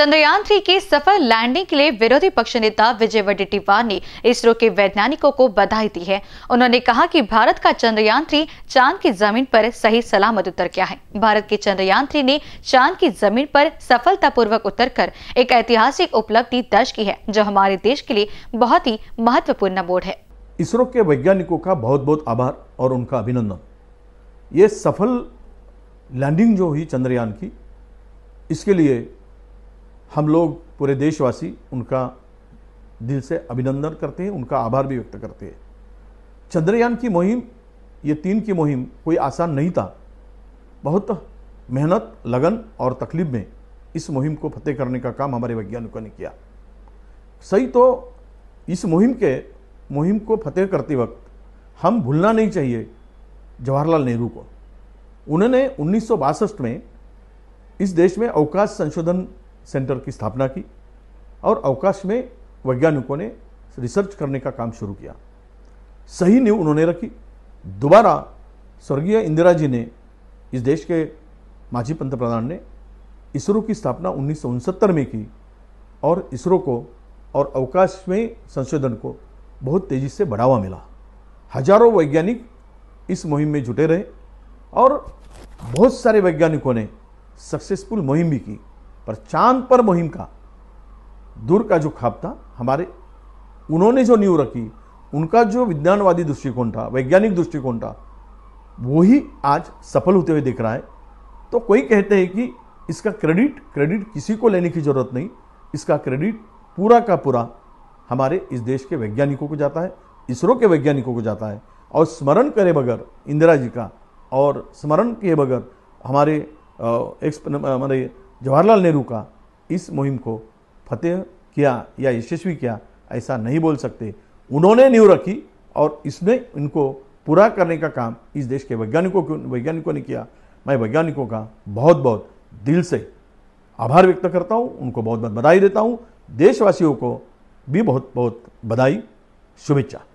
Chandrayaan three की सफल landing के लिए विरोधी पक्ष नेता विजय वडेट्टीवार ने इसरो के वैज्ञानिकों को बधाई दी है उन्होंने कहा कि भारत का चंद्रयान थ्री चांद की जमीन पर सही सलामत उतर गया है भारत के चंद्रयान थ्री ने चांद की जमीन पर सफलतापूर्वक उतरकर एक ऐतिहासिक उपलब्धि दर्ज की है जो हमारे देश के लिए बहुत ही महत्वपूर्ण बोर्ड है इसरो के वैज्ञानिकों का बहुत बहुत आभार और उनका अभिनंदन ये सफल लैंडिंग जो हुई चंद्रयान की इसके लिए हम लोग पूरे देशवासी उनका दिल से अभिनंदन करते हैं उनका आभार भी व्यक्त करते हैं चंद्रयान की मुहिम ये तीन की मुहिम कोई आसान नहीं था बहुत मेहनत लगन और तकलीफ में इस मुहिम को फतेह करने का काम हमारे वैज्ञानिकों ने किया सही तो इस मुहिम के मुहिम को फतेह करते वक्त हम भूलना नहीं चाहिए जवाहरलाल नेहरू को उन्होंने उन्नीस में इस देश में अवकाश संशोधन सेंटर की स्थापना की और अवकाश में वैज्ञानिकों ने रिसर्च करने का काम शुरू किया सही नींव उन्होंने रखी दोबारा स्वर्गीय इंदिरा जी ने इस देश के माजी पंतप्रधान ने इसरो की स्थापना उन्नीस में की और इसरो को और अवकाश में संशोधन को बहुत तेज़ी से बढ़ावा मिला हजारों वैज्ञानिक इस मुहिम में जुटे रहे और बहुत सारे वैज्ञानिकों ने सक्सेसफुल मुहिम भी की पर चांद पर मुहिम का दूर का जो खाब था हमारे उन्होंने जो नींव रखी उनका जो विज्ञानवादी दृष्टिकोण था वैज्ञानिक दृष्टिकोण था वही आज सफल होते हुए दिख रहा है तो कोई कहते हैं कि इसका क्रेडिट क्रेडिट किसी को लेने की ज़रूरत नहीं इसका क्रेडिट पूरा का पूरा हमारे इस देश के वैज्ञानिकों को जाता है इसरो के वैज्ञानिकों को जाता है और स्मरण करे बगैर इंदिरा जी का और स्मरण किए बगैर हमारे एक्स हमारे जवाहरलाल नेहरू का इस मुहिम को फतेह किया या यशस्वी किया ऐसा नहीं बोल सकते उन्होंने नींव रखी और इसमें इनको पूरा करने का काम इस देश के वैज्ञानिकों को वैज्ञानिकों ने किया मैं वैज्ञानिकों का बहुत बहुत दिल से आभार व्यक्त करता हूँ उनको बहुत बहुत बधाई देता हूँ देशवासियों को भी बहुत बहुत बधाई शुभेच्छा